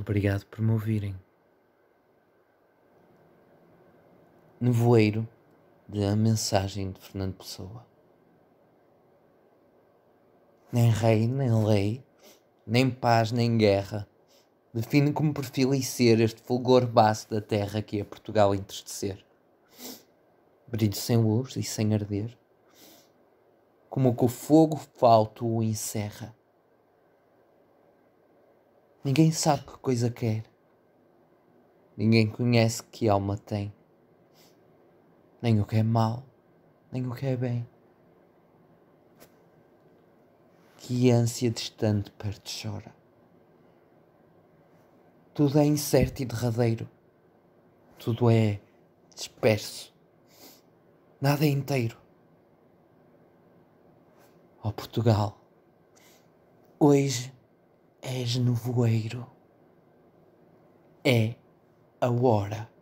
Obrigado por me ouvirem. Nevoeiro da mensagem de Fernando Pessoa. Nem rei, nem lei, nem paz, nem guerra. Define como perfil e ser este fulgor base da terra que é Portugal entristecer. Brilho sem luz e sem arder, como que o fogo falto o encerra. Ninguém sabe que coisa quer. Ninguém conhece que alma tem. Nem o que é mal, nem o que é bem. Que ânsia distante perto chora. Tudo é incerto e derradeiro. Tudo é disperso. Nada é inteiro. Ó oh, Portugal, hoje és nevoeiro. É a hora.